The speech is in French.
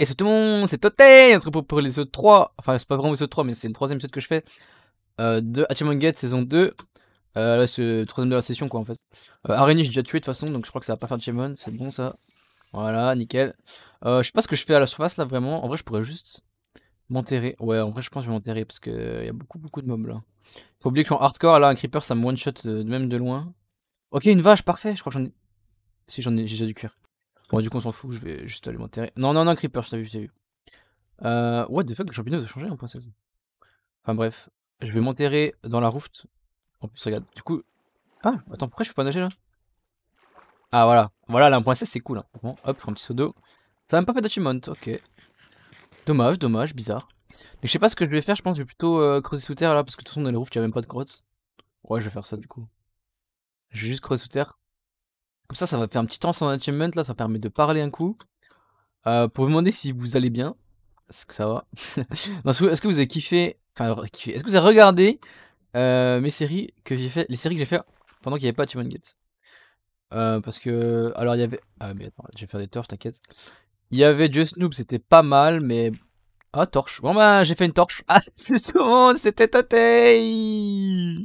Et c'est tout le monde, c'est Toté On se retrouve pour 3, enfin c'est pas vraiment les autres 3 mais c'est le troisième set que je fais euh, de Achievement Gate saison 2. Euh, là c'est le troisième de la session quoi en fait. Euh, j'ai déjà tué de toute façon donc je crois que ça va pas faire Achievement, c'est bon ça. Voilà, nickel. Euh, je sais pas ce que je fais à la surface là vraiment, en vrai je pourrais juste m'enterrer. Ouais en vrai je pense que je vais m'enterrer parce qu'il y a beaucoup beaucoup de mobs là. Faut oublier que je en hardcore là, un creeper ça me one shot de même de loin. Ok une vache, parfait, je crois que j'en ai... Si j'en ai, j'ai déjà du cuir. Bon, du coup, on s'en fout, je vais juste aller m'enterrer. Non, non, non, Creeper, je t'ai vu, je t'ai vu. Euh, what the fuck, le champignon a changé en point 16. Enfin bref, je vais m'enterrer dans la roof. En plus, regarde, du coup... Ah, attends, pourquoi je peux pas nager là Ah, voilà. Voilà, là, point 16 c'est cool. Hein. hop, un petit saut Ça m'a pas fait d'achievement, ok. Dommage, dommage, bizarre. Mais je sais pas ce que je vais faire, je pense je vais plutôt euh, creuser sous terre là, parce que de toute façon, dans les roofs, il n'y a même pas de grotte. Ouais, je vais faire ça du coup. Je vais juste creuser sous terre. Comme ça, ça va faire un petit temps sans achievement, là, ça permet de parler un coup. Euh, pour vous demander si vous allez bien. Est-ce que ça va Est-ce que vous avez kiffé Enfin, kiffé. Est-ce que vous avez regardé euh, mes séries que j'ai fait, les séries que j'ai fait pendant qu'il n'y avait pas Achievement Gates euh, Parce que, alors il y avait, ah mais attends, je vais faire des torches, t'inquiète. Il y avait Just Noob, c'était pas mal, mais ah torche. Bon ben, j'ai fait une torche. Ah justement, c'était Totei.